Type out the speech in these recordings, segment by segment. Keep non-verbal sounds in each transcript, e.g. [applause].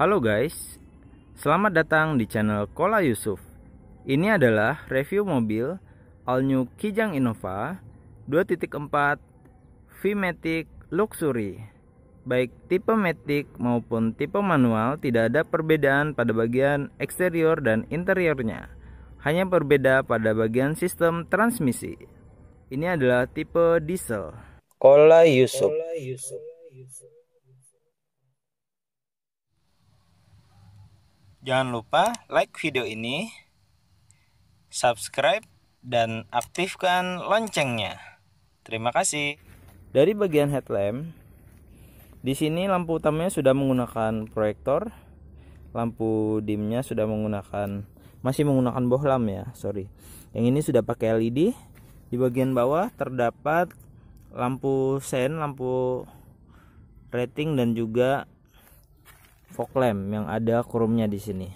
Halo guys, selamat datang di channel Kola Yusuf. Ini adalah review mobil all new Kijang Innova 2.4 V-Matic Luxury. Baik tipe Matic maupun tipe manual tidak ada perbedaan pada bagian eksterior dan interiornya. Hanya berbeda pada bagian sistem transmisi. Ini adalah tipe diesel. Kola Yusuf. Kola Yusuf. Jangan lupa like video ini, subscribe, dan aktifkan loncengnya. Terima kasih. Dari bagian headlamp, di sini lampu utamanya sudah menggunakan proyektor, lampu dimnya sudah menggunakan masih menggunakan bohlam ya, sorry. Yang ini sudah pakai LED. Di bagian bawah terdapat lampu sen, lampu rating dan juga fog lamp yang ada chrome-nya di sini.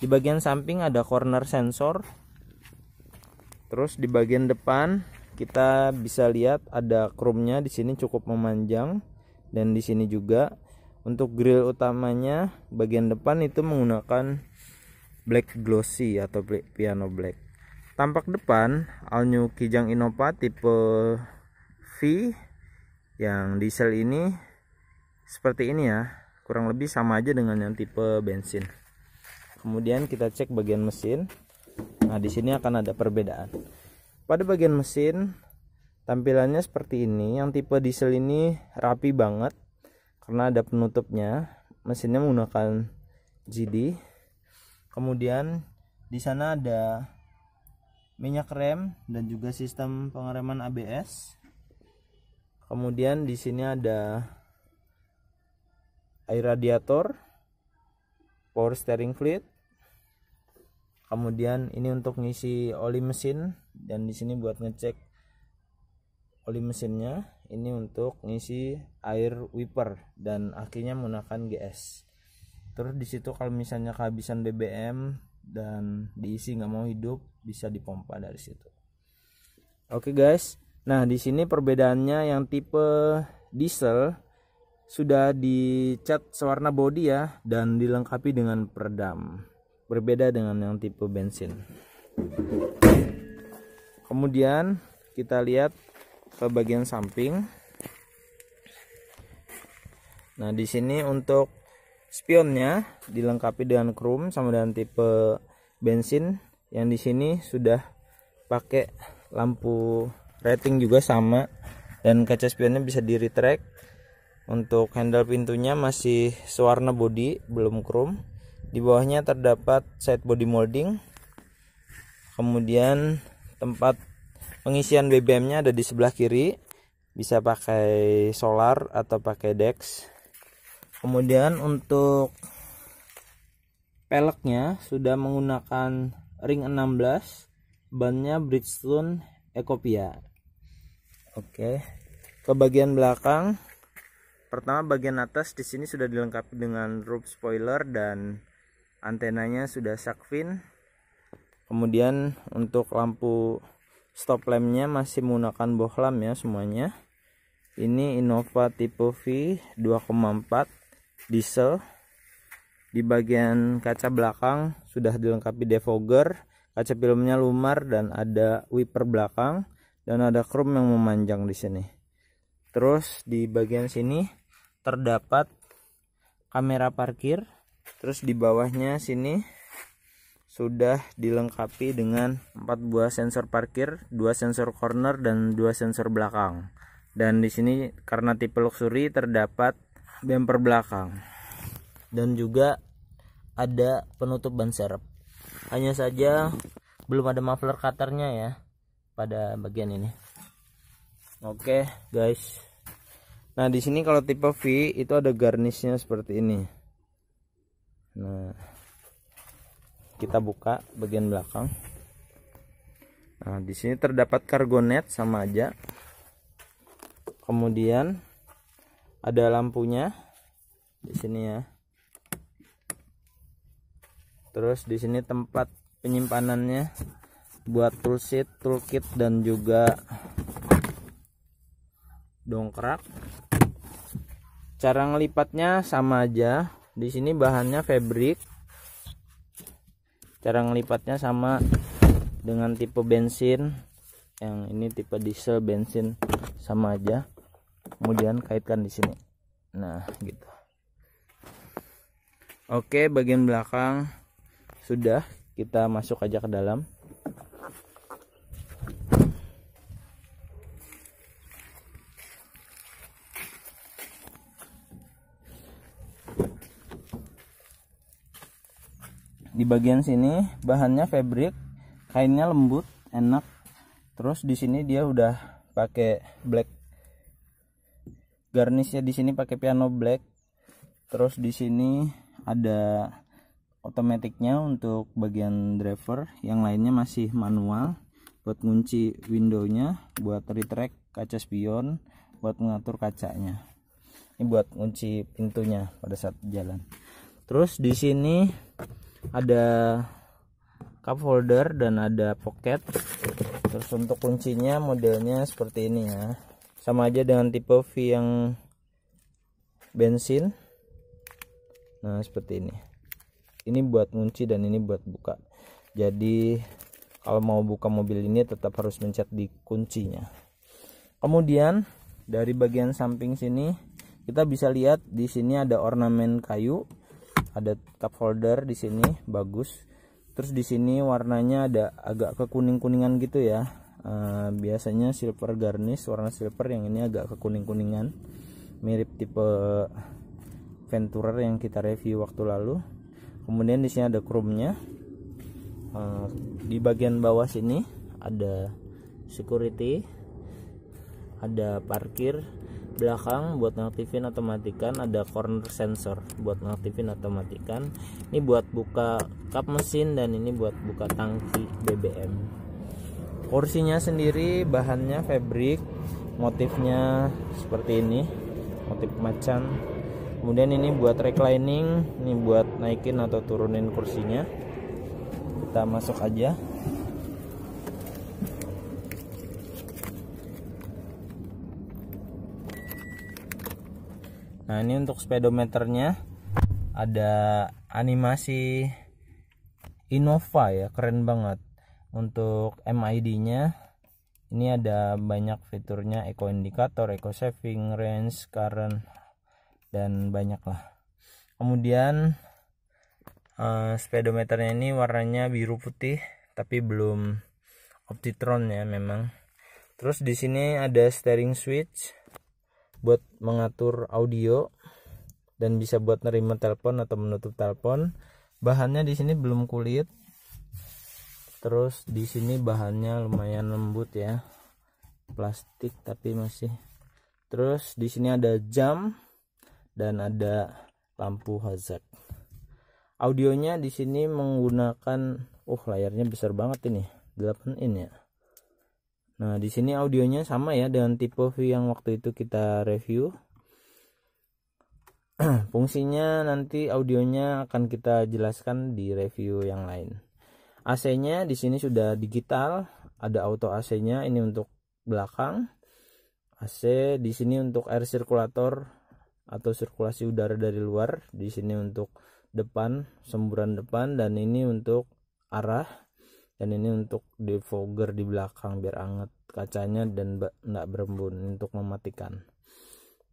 Di bagian samping ada corner sensor. Terus di bagian depan kita bisa lihat ada chrome-nya di sini cukup memanjang dan di sini juga untuk grill utamanya bagian depan itu menggunakan black glossy atau piano black. Tampak depan all new Kijang Innova tipe V yang diesel ini seperti ini ya kurang lebih sama aja dengan yang tipe bensin kemudian kita cek bagian mesin nah di sini akan ada perbedaan pada bagian mesin tampilannya seperti ini yang tipe diesel ini rapi banget karena ada penutupnya mesinnya menggunakan GD kemudian di sana ada minyak rem dan juga sistem pengereman ABS kemudian di sini ada air radiator power steering fluid kemudian ini untuk ngisi oli mesin dan di sini buat ngecek oli mesinnya ini untuk ngisi air wiper dan akhirnya menggunakan GS terus di situ kalau misalnya kehabisan BBM dan diisi nggak mau hidup bisa dipompa dari situ oke okay guys nah di sini perbedaannya yang tipe diesel sudah dicat sewarna body ya dan dilengkapi dengan peredam berbeda dengan yang tipe bensin kemudian kita lihat ke bagian samping nah di sini untuk spionnya dilengkapi dengan chrome sama dengan tipe bensin yang di sini sudah pakai lampu rating juga sama dan kaca spionnya bisa di retract untuk handle pintunya masih sewarna body belum chrome. Di bawahnya terdapat side body molding. Kemudian tempat pengisian BBM-nya ada di sebelah kiri. Bisa pakai solar atau pakai dex. Kemudian untuk peleknya sudah menggunakan ring 16, bannya Bridgestone Ecopia. Oke. Ke bagian belakang Pertama bagian atas di sini sudah dilengkapi dengan roof spoiler dan antenanya sudah shark Kemudian untuk lampu stop lampnya masih menggunakan bohlam ya semuanya. Ini Innova tipe V 2,4 diesel. Di bagian kaca belakang sudah dilengkapi defogger, kaca filmnya lumar dan ada wiper belakang dan ada chrome yang memanjang di sini. Terus di bagian sini terdapat kamera parkir terus di bawahnya sini sudah dilengkapi dengan 4 buah sensor parkir, 2 sensor corner dan 2 sensor belakang. Dan di sini karena tipe luxury terdapat bumper belakang. Dan juga ada penutup ban serep. Hanya saja belum ada muffler cutternya ya pada bagian ini. Oke, okay, guys. Nah, di sini kalau tipe V itu ada garnishnya seperti ini. Nah, kita buka bagian belakang. Nah, di sini terdapat kargonet sama aja. Kemudian ada lampunya di sini ya. Terus di sini tempat penyimpanannya buat toolset, toolkit dan juga dongkrak cara ngelipatnya sama aja di sini bahannya fabric cara ngelipatnya sama dengan tipe bensin yang ini tipe diesel bensin sama aja kemudian kaitkan di sini nah gitu oke bagian belakang sudah kita masuk aja ke dalam di bagian sini bahannya fabric kainnya lembut enak terus di sini dia udah pakai black garnishnya di sini pakai piano black terus di sini ada otomatiknya untuk bagian driver yang lainnya masih manual buat kunci windownya buat retract kaca spion buat mengatur kacanya ini buat kunci pintunya pada saat jalan terus di sini ada cup holder dan ada pocket terus untuk kuncinya modelnya seperti ini ya sama aja dengan tipe V yang bensin nah seperti ini ini buat kunci dan ini buat buka jadi kalau mau buka mobil ini tetap harus mencet di kuncinya kemudian dari bagian samping sini kita bisa lihat di sini ada ornamen kayu ada cup folder di sini bagus terus di sini warnanya ada agak kekuning kuningan gitu ya uh, biasanya silver garnish warna silver yang ini agak kekuning kuningan mirip tipe Venturer yang kita review waktu lalu kemudian di sini ada chrome-nya uh, di bagian bawah sini ada security ada parkir belakang buat ngaktifin atau matikan ada corner sensor buat ngaktifin atau matikan ini buat buka kap mesin dan ini buat buka tangki BBM kursinya sendiri bahannya fabric motifnya seperti ini motif macan kemudian ini buat reclining ini buat naikin atau turunin kursinya kita masuk aja nah ini untuk speedometernya ada animasi Innova ya keren banget untuk MID nya ini ada banyak fiturnya eco indikator eco saving range current dan banyak lah kemudian uh, speedometernya ini warnanya biru putih tapi belum optitron ya memang terus di sini ada steering switch buat mengatur audio dan bisa buat nerima telepon atau menutup telepon. Bahannya di sini belum kulit. Terus di sini bahannya lumayan lembut ya. Plastik tapi masih. Terus di sini ada jam dan ada lampu hazard. Audionya di sini menggunakan uh layarnya besar banget ini. 8 in ya Nah, di sini audionya sama ya dengan tipe V yang waktu itu kita review. [clears throat] Fungsinya nanti audionya akan kita jelaskan di review yang lain. AC-nya di sini sudah digital, ada auto AC-nya ini untuk belakang. AC di sini untuk air sirkulator atau sirkulasi udara dari luar, di sini untuk depan, semburan depan dan ini untuk arah dan ini untuk defogger di belakang biar anget kacanya dan tidak berembun untuk mematikan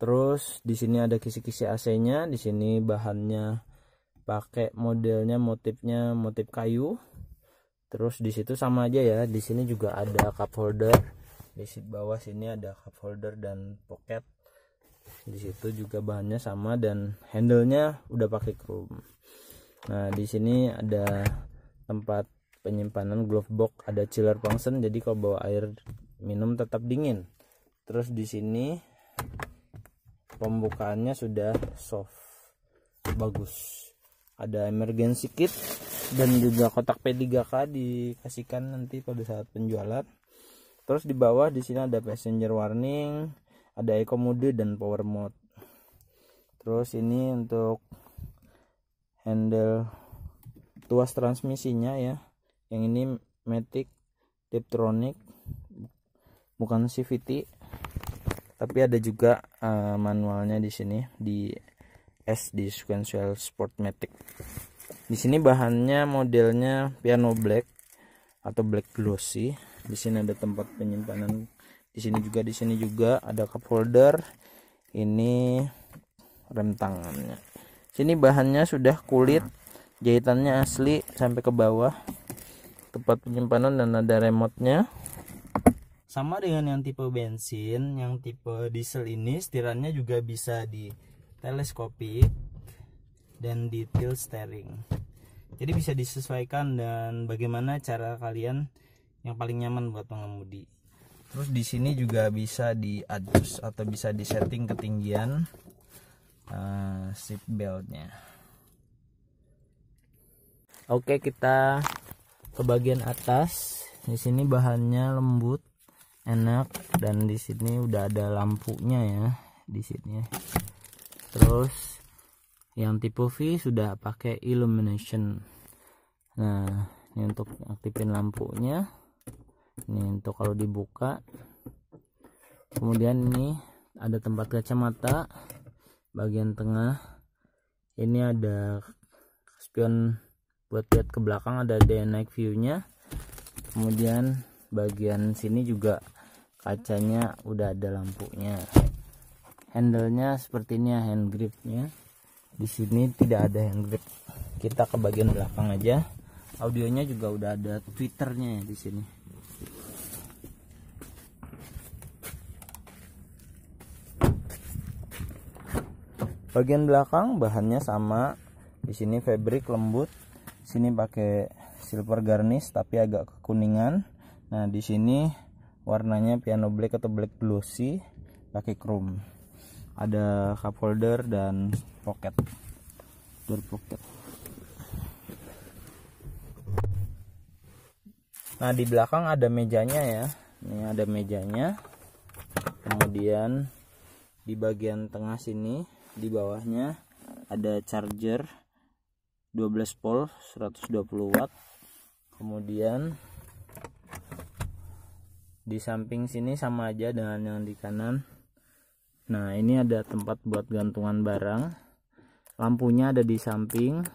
terus di sini ada kisi-kisi AC-nya di sini bahannya pakai modelnya motifnya motif kayu terus di situ sama aja ya di sini juga ada cup holder di bawah sini ada cup holder dan pocket di situ juga bahannya sama dan handle-nya udah pakai chrome nah di sini ada tempat penyimpanan glove box ada chiller function jadi kalau bawa air minum tetap dingin terus di sini pembukaannya sudah soft bagus ada emergency kit dan juga kotak P3K dikasihkan nanti pada saat penjualan terus di bawah di sini ada passenger warning ada eco mode dan power mode terus ini untuk handle tuas transmisinya ya yang ini Matic Diptronic bukan CVT tapi ada juga uh, manualnya di sini di S di sequential sport Matic di sini bahannya modelnya piano black atau black glossy di sini ada tempat penyimpanan di sini juga di sini juga ada cup holder ini rem tangannya sini bahannya sudah kulit jahitannya asli sampai ke bawah tempat penyimpanan dan ada remote sama dengan yang tipe bensin yang tipe diesel ini setirannya juga bisa di teleskopik dan di tilt steering jadi bisa disesuaikan dan bagaimana cara kalian yang paling nyaman buat mengemudi terus di sini juga bisa di adjust atau bisa di setting ketinggian uh, seat beltnya oke kita ke bagian atas di sini bahannya lembut enak dan di sini udah ada lampunya ya di sini ya. terus yang tipe V sudah pakai illumination nah ini untuk aktifin lampunya ini untuk kalau dibuka kemudian ini ada tempat kacamata bagian tengah ini ada spion buat lihat ke belakang ada day and night view-nya kemudian bagian sini juga kacanya udah ada lampunya handle nya seperti ini ya hand grip nya, di sini tidak ada hand grip kita ke bagian belakang aja audionya juga udah ada twitternya ya di sini bagian belakang bahannya sama di sini fabric lembut sini pakai silver garnish tapi agak kekuningan nah di sini warnanya piano black atau black glossy pakai chrome ada cup holder dan pocket door pocket nah di belakang ada mejanya ya ini ada mejanya kemudian di bagian tengah sini di bawahnya ada charger 12 volt 120 watt kemudian di samping sini sama aja dengan yang di kanan nah ini ada tempat buat gantungan barang lampunya ada di samping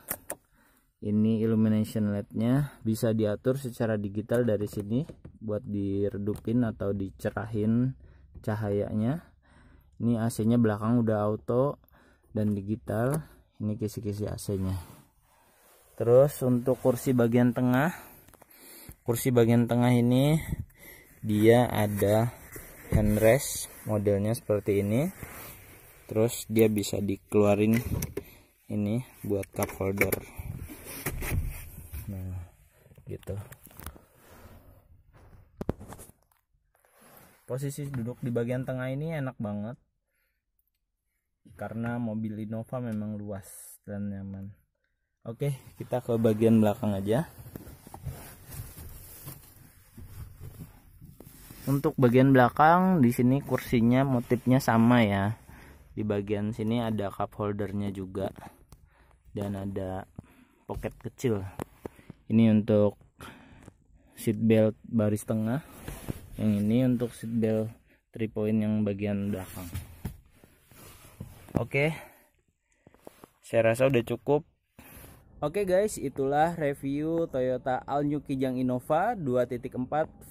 ini illumination LED nya bisa diatur secara digital dari sini buat diredupin atau dicerahin cahayanya ini AC nya belakang udah auto dan digital ini kisi-kisi AC nya terus untuk kursi bagian tengah kursi bagian tengah ini dia ada handrest modelnya seperti ini terus dia bisa dikeluarin ini buat cup holder nah gitu posisi duduk di bagian tengah ini enak banget karena mobil Innova memang luas dan nyaman Oke, kita ke bagian belakang aja. Untuk bagian belakang di sini kursinya motifnya sama ya. Di bagian sini ada cup holdernya juga dan ada pocket kecil. Ini untuk seat belt baris tengah. Yang ini untuk seat belt three point yang bagian belakang. Oke. Saya rasa udah cukup Oke guys, itulah review Toyota All New Kijang Innova 2.4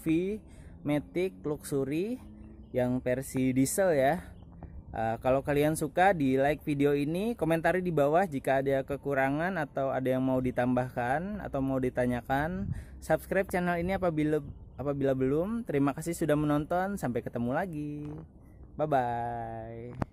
V Matic Luxury yang versi diesel ya. Uh, kalau kalian suka di like video ini, komentari di bawah jika ada kekurangan atau ada yang mau ditambahkan atau mau ditanyakan. Subscribe channel ini apabila apabila belum. Terima kasih sudah menonton, sampai ketemu lagi. Bye bye.